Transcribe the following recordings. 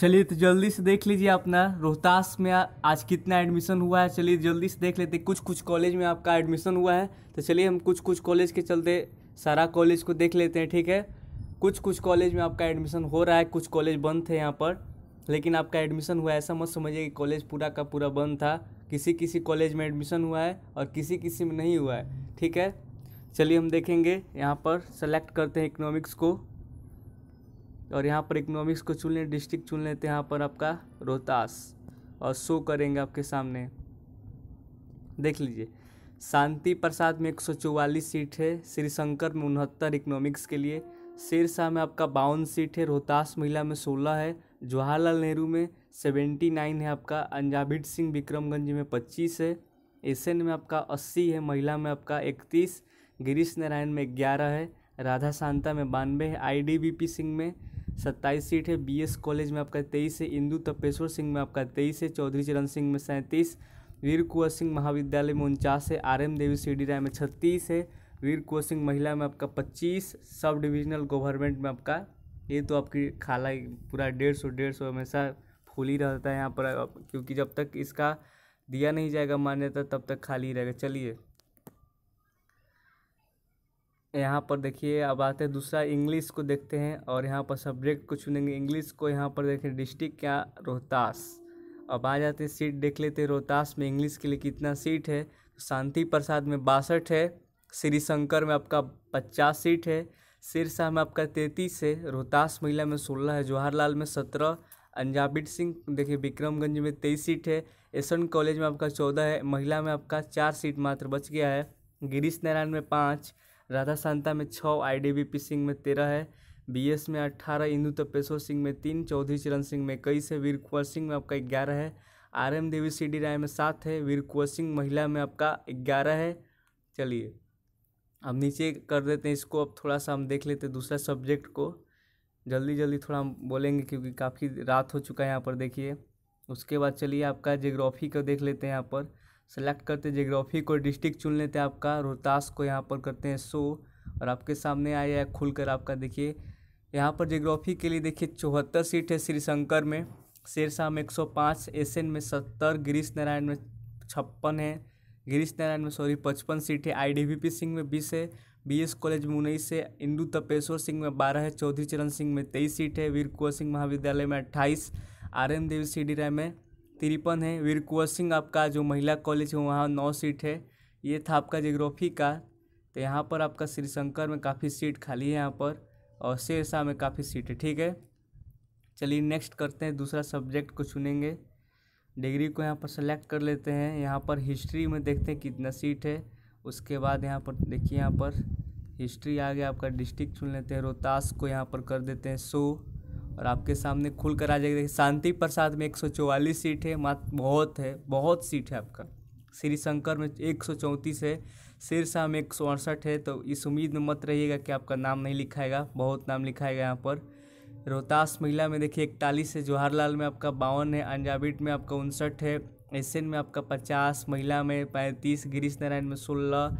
चलिए तो जल्दी से देख लीजिए अपना रोहतास में आज कितना एडमिशन हुआ है चलिए जल्दी से देख लेते कुछ कुछ कॉलेज में आपका एडमिशन हुआ है तो चलिए हम कुछ कुछ कॉलेज के चलते सारा कॉलेज को देख लेते हैं ठीक है कुछ कुछ कॉलेज में आपका एडमिशन हो रहा है कुछ कॉलेज बंद थे यहाँ पर लेकिन आपका एडमिशन हुआ है ऐसा मत समझिए कि कॉलेज पूरा का पूरा बंद था किसी किसी कॉलेज में एडमिशन हुआ है और किसी किसी में नहीं हुआ है ठीक है चलिए हम देखेंगे यहाँ पर सेलेक्ट करते हैं इकोनॉमिक्स को और यहाँ पर इकोनॉमिक्स को चुन लें डिस्ट्रिक्ट चुन लेते हैं यहाँ पर आपका रोहतास और शो करेंगे आपके सामने देख लीजिए शांति प्रसाद में एक सीट है श्री शंकर में उनहत्तर इकोनॉमिक्स के लिए सिरसा में आपका बावन सीट है रोहतास महिला में सोलह है जवाहरलाल नेहरू में सेवेंटी नाइन है आपका अंजाभिट सिंह विक्रमगंज में पच्चीस है एन में आपका अस्सी है महिला में आपका इकतीस गिरीश नारायण में ग्यारह है राधा शांता में बानवे है आई सिंह में सत्ताईस सीट है बीएस कॉलेज में आपका तेईस है इंदू तपेश्वर सिंह में आपका तेईस है चौधरी चरण सिंह में सैंतीस वीर कुंवर सिंह महाविद्यालय में उनचास है R M Devi C D Rai में छत्तीस है वीर कुंवर सिंह महिला में आपका पच्चीस सब डिविजनल गवर्नमेंट में आपका ये तो आपकी खाला पूरा डेढ़ सौ डेढ़ सौ हमेशा फूल ही रहता है यहाँ पर क्योंकि जब तक इसका दिया नहीं जाएगा मान्यता तब तक खाली रहेगा चलिए यहाँ पर देखिए अब आते हैं दूसरा इंग्लिश को देखते हैं और यहाँ पर सब्जेक्ट को चुनेंगे इंग्लिश को यहाँ पर देखें डिस्ट्रिक्ट क्या रोहतास अब आ जाते हैं सीट देख लेते हैं रोहतास में इंग्लिश के लिए कितना सीट है शांति प्रसाद में बासठ है श्री शंकर में आपका पचास सीट है सिरसा में आपका तैंतीस है रोहतास महिला में सोलह है जवाहरलाल में सत्रह अंजाबिट सिंह देखिए विक्रमगंज में तेईस सीट है एसन कॉलेज में आपका चौदह है महिला में आपका चार सीट मात्र बच गया है गिरीश नारायण में पाँच राधा शांता में छः आईडीबीपी सिंह में तेरह है बीएस में अट्ठारह इंदू तपेश्वर सिंह में तीन चौधरी चरण सिंह में इक्कीस है वीर कुंवर सिंह में आपका ग्यारह है R M Devi C D Rai में सात है वीर कुंवर सिंह महिला में आपका ग्यारह है चलिए अब नीचे कर देते हैं इसको अब थोड़ा सा हम देख लेते हैं दूसरा सब्जेक्ट को जल्दी जल्दी थोड़ा हम बोलेंगे क्योंकि काफ़ी रात हो चुका है यहाँ पर देखिए उसके बाद चलिए आपका जियोग्राफी का देख लेते हैं यहाँ पर सेलेक्ट करते जोग्राफी को डिस्ट्रिक्ट चुन लेते हैं आपका रोहतास को यहाँ पर करते हैं सो और आपके सामने आया है खुलकर आपका देखिए यहाँ पर जोग्राफी के लिए देखिए चौहत्तर सीट है श्रीशंकर में शेरशाह में एक सौ पाँच एस एन में सत्तर गिरीश नारायण में छप्पन है गिरीश नारायण में सॉरी पचपन सीट है आई सिंह में बीस है बी कॉलेज में उन्नीस है इंदू तपेश्वर सिंह में बारह है चौधरी चरण सिंह में तेईस सीट है वीर कुंवर सिंह महाविद्यालय में अट्ठाईस R M Devi C D Rai में तिरपन है वीर कुंवर सिंह आपका जो महिला कॉलेज है वहाँ नौ सीट है ये था आपका जोग्राफी का तो यहाँ पर आपका श्रीशंकर में काफ़ी सीट खाली है यहाँ पर और शेरशाह में काफ़ी सीट है ठीक है चलिए नेक्स्ट करते हैं दूसरा सब्जेक्ट को चुनेंगे डिग्री को यहाँ पर सेलेक्ट कर लेते हैं यहाँ पर हिस्ट्री में देखते हैं कितना सीट है उसके बाद यहाँ पर देखिए यहाँ पर हिस्ट्री आ गया आपका डिस्ट्रिक्ट चुन लेते हैं रोहतास को यहाँ पर कर देते हैं सो और आपके सामने खुल कर आ जाएगी देखिए शांति प्रसाद में 144 सीट है मात्र बहुत है बहुत सीट है आपका श्री शंकर में एक है सिरसा में एक है तो इस उम्मीद में मत रहिएगा कि आपका नाम नहीं लिखाएगा बहुत नाम लिखाएगा यहाँ पर रोहतास महिला में देखिए इकतालीस है जवाहरलाल में आपका बावन है अंजाबीट में आपका उनसठ है एस में आपका पचास महिला में पैंतीस गिरीश नारायण में सोलह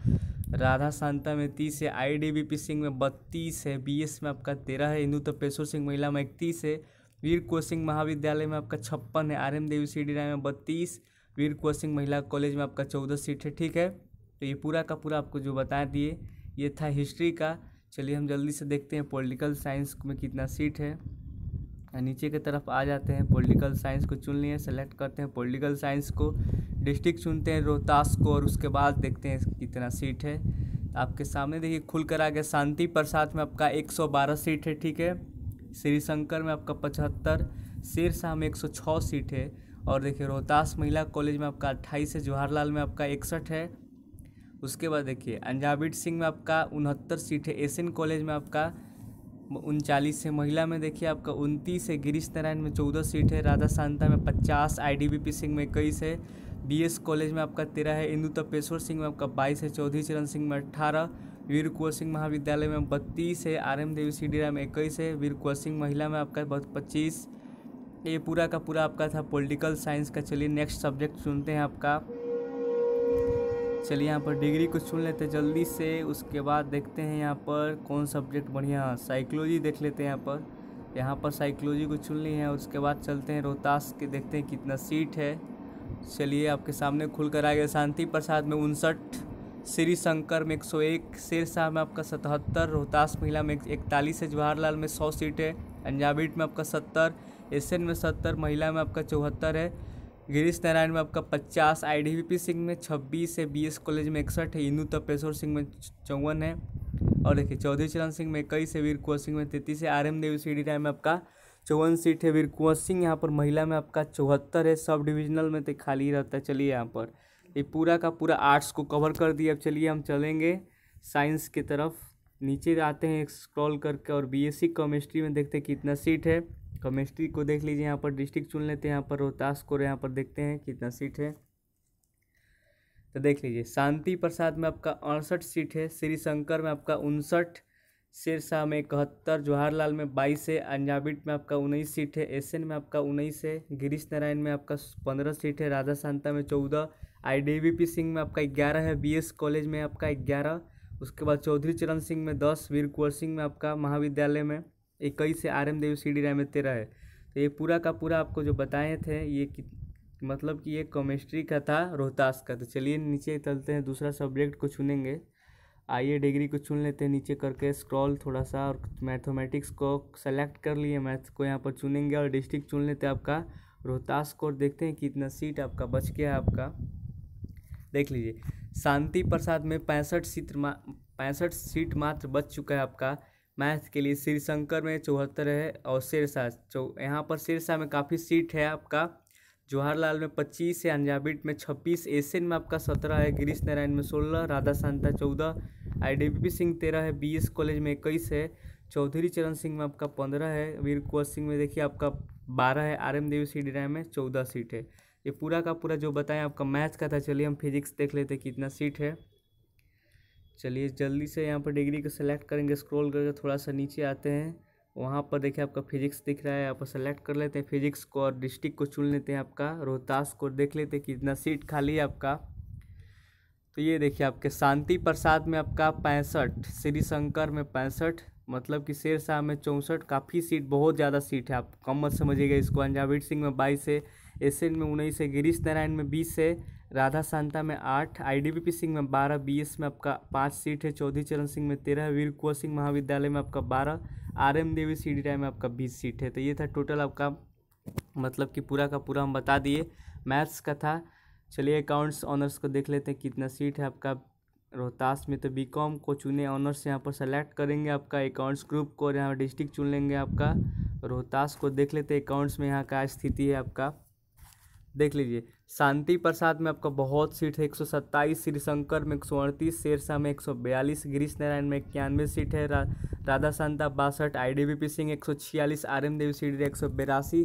राधा शांता में तीस है I D B P Singh में बत्तीस है बी एस में आपका तेरह है हिंदू तपेश्वर सिंह महिला में इकतीस है वीर को सिंह महाविद्यालय में आपका छप्पन है R M Devi C D Rai में बत्तीस वीर को सिंह महिला कॉलेज में आपका चौदह सीट है ठीक है तो ये पूरा का पूरा आपको जो बता दिए ये था हिस्ट्री का चलिए हम जल्दी से देखते हैं पॉलिटिकल साइंस में कितना सीट है नीचे की तरफ आ जाते हैं पॉलिटिकल साइंस को चुन लिए सेलेक्ट करते हैं पॉलिटिकल साइंस को डिस्ट्रिक्ट चुनते हैं रोहतास को और उसके बाद देखते हैं कितना सीट है आपके सामने देखिए खुल कर आ गया शांति प्रसाद में आपका 112 सीट है ठीक है श्री शंकर में आपका पचहत्तर शेरशाह में 106 सीट है और देखिए रोहतास महिला कॉलेज में आपका अट्ठाईस है जवाहरलाल में आपका इकसठ है उसके बाद देखिए अंजाबीट सिंह में आपका उनहत्तर सीट है एशियन कॉलेज में आपका उनचालीस है महिला में देखिए आपका उनतीस है गिरीश नारायण में चौदह सीट है राधा शांता में पचास आईडीबीपी सिंह में इक्कीस है बीएस कॉलेज में आपका तेरह है इंदु तपेश्वर सिंह में आपका बाईस है चौधरी चरण सिंह में अट्ठारह वीर कुंवर सिंह महाविद्यालय में बत्तीस है आर एम देवी सीडीरा में इक्कीस है वीर कुंवर सिंह महिला में आपका बहुत पच्चीस ये पूरा का पूरा आपका था पॉलिटिकल साइंस का चलिए नेक्स्ट सब्जेक्ट सुनते हैं आपका चलिए यहाँ पर डिग्री कुछ चुन लेते हैं जल्दी से उसके बाद देखते हैं यहाँ पर कौन सब्जेक्ट बढ़िया साइकोलॉजी देख लेते हैं यहाँ पर यहाँ पर साइकोलॉजी को चुन ली है उसके बाद चलते हैं रोहतास के देखते हैं कितना सीट है चलिए आपके सामने खुल कर आ गया शांति प्रसाद में उनसठ श्री शंकर में 101 शेरशाह में आपका सतहत्तर रोहतास महिला में इकतालीस है जवाहरलाल में सौ सीट है अंजाबीट में आपका सत्तर एस में सत्तर महिला में आपका चौहत्तर है गिरीश नारायण में आपका पचास आई सिंह में छब्बीस है बी कॉलेज में इकसठ है इनू तपेश्वर सिंह में चौवन है और देखिए चौधरी चरण सिंह में इक्कीस है वीर कुंवर सिंह में तैतीस है R M Devi C D Rai में आपका चौवन सीट है वीर कुंवर सिंह यहाँ पर महिला में आपका चौहत्तर है सब डिविजनल में तो खाली रहता है चलिए यहाँ पर ये पूरा का पूरा आर्ट्स को कवर कर दिया अब चलिए हम चलेंगे साइंस की तरफ नीचे आते हैं स्क्रॉल करके और सी केमिस्ट्री में देखते हैं कितना सीट है केमिस्ट्री को देख लीजिए यहाँ पर डिस्ट्रिक्ट चुन लेते हैं यहाँ पर रोहतास को यहाँ पर देखते हैं कितना सीट है तो देख लीजिए शांति प्रसाद में आपका अड़सठ सीट है श्री शंकर में आपका उनसठ शेरशाह में इकहत्तर जवाहरलाल में बाईस है अंजाबिट में आपका उन्नीस सीट है एस में आपका उन्नीस है गिरीश नारायण में आपका पंद्रह सीट है राधा शांता में चौदह आई सिंह में आपका ग्यारह है बी कॉलेज में आपका ग्यारह उसके बाद चौधरी चरण सिंह में दस वीर कुंवर सिंह में आपका महाविद्यालय में इक्कीस से R M Devi C D रैम में तेरह है तो ये पूरा का पूरा आपको जो बताए थे ये मतलब कि ये केमिस्ट्री का था रोहतास का तो चलिए नीचे चलते हैं दूसरा सब्जेक्ट को चुनेंगे आइए डिग्री को चुन लेते हैं नीचे करके स्क्रॉल थोड़ा सा और मैथमेटिक्स को सेलेक्ट कर लिए मैथ को यहाँ पर चुनेंगे और डिस्ट्रिक्ट चुन लेते हैं आपका रोहतास को देखते हैं कितना सीट आपका बच गया है आपका देख लीजिए शांति प्रसाद में पैंसठ सीट मा पैंसठ सीट मात्र बच चुका है आपका मैथ के लिए श्रीशंकर में चौहत्तर है और शेरशाह चौ यहाँ पर शेरशाह में काफ़ी सीट है आपका जवाहरलाल में पच्चीस है अंजाबीट में छब्बीस एशियन में आपका सत्रह है गिरीश नारायण में सोलह राधा शांता चौदह आई सिंह तेरह है बी कॉलेज में इक्कीस है चौधरी चरण सिंह में आपका पंद्रह है वीर कुंवर सिंह में देखिए आपका बारह है R M Devi C D Rai में चौदह सीट है ये पूरा का पूरा जो बताएं आपका मैथ का था चलिए हम फिजिक्स देख लेते कितना सीट है चलिए जल्दी से यहाँ पर डिग्री को सिलेक्ट करेंगे स्क्रॉल करके थोड़ा सा नीचे आते हैं वहाँ पर देखिए आपका फिजिक्स दिख रहा है आप सेलेक्ट कर लेते हैं फिजिक्स को और डिस्ट्रिक्ट को चुन लेते हैं आपका रोहतास को देख लेते हैं कितना सीट खाली है आपका तो ये देखिए आपके शांति प्रसाद में आपका पैंसठ श्री शंकर में पैंसठ मतलब कि शेर शाह में चौंसठ काफ़ी सीट बहुत ज़्यादा सीट है आप कम मत समझिएगा इसको अंजावीर सिंह में बाईस है एस में उन्नीस है गिरीश नारायण में बीस है राधा सांता में आठ आईडीबीपी सिंह में बारह बीएस में आपका पाँच सीट है चौधरी चरण सिंह में तेरह वीर कुंवर सिंह महाविद्यालय में आपका बारह R M Devi C D में आपका बीस सीट है तो ये था टोटल आपका मतलब कि पूरा का पूरा हम बता दिए मैथ्स का था चलिए अकाउंट्स ऑनर्स को देख लेते हैं कितना सीट है आपका रोहतास में तो बी कॉम को चुने ऑनर्स यहाँ पर सेलेक्ट करेंगे आपका अकाउंट्स ग्रुप को और यहाँ डिस्ट्रिक्ट चुन लेंगे आपका रोहतास को देख लेते हैं अकाउंट्स में यहाँ का स्थिति है आपका देख लीजिए शांति प्रसाद में आपका बहुत सीट है एक सौ सत्ताईस श्रीशंकर में एक सौ अड़तीस शेरशाह में एक सौ बयालीस गिरीश नारायण में इक्यानवे सीट है रा, राधा शांता बासठ I D B P Singh एक सौ छियालीस आर एम देवी सीट एक सौ बेरासी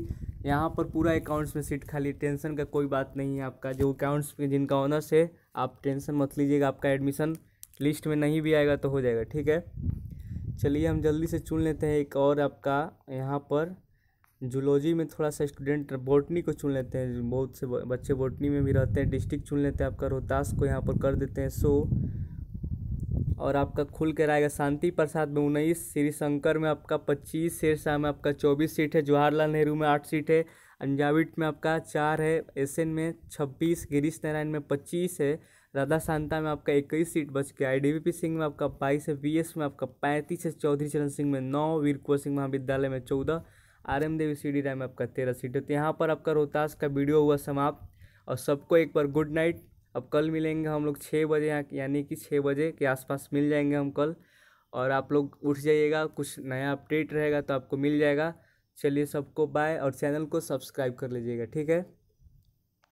यहाँ पर पूरा अकाउंट्स में सीट खाली टेंशन का कोई बात नहीं है आपका जो अकाउंट्स में जिनका ऑनर्स है आप टेंशन मत लीजिएगा आपका एडमिशन लिस्ट में नहीं भी आएगा तो हो जाएगा ठीक है चलिए हम जल्दी से चुन लेते हैं एक और आपका यहाँ पर जूलॉजी में थोड़ा सा स्टूडेंट बोटनी को चुन लेते हैं बहुत से बच्चे बोटनी में भी रहते हैं डिस्ट्रिक्ट चुन लेते हैं आपका रोहतास को यहाँ पर कर देते हैं सो और आपका खुल कर आएगा शांति प्रसाद में उन्नीस श्री शंकर में आपका पच्चीस शेरशाह में आपका चौबीस सीट है जवाहरलाल नेहरू में आठ सीट है अंजाविट में आपका चार है एस में छब्बीस गिरीश नारायण में पच्चीस है राधा शांता में आपका इक्कीस सीट बच गया आई डी सिंह में आपका बाईस है वी में आपका पैंतीस है चौधरी चरण सिंह में नौ वीर कुंवर सिंह महाविद्यालय में चौदह R M Devi C D रैम आपका तेरह सीट है तो यहाँ पर आपका रोहतास का वीडियो हुआ समाप्त और सबको एक बार गुड नाइट अब कल मिलेंगे हम लोग छः बजे यहाँ यानी कि छः बजे के आसपास मिल जाएंगे हम कल और आप लोग उठ जाइएगा कुछ नया अपडेट रहेगा तो आपको मिल जाएगा चलिए सबको बाय और चैनल को सब्सक्राइब कर लीजिएगा ठीक है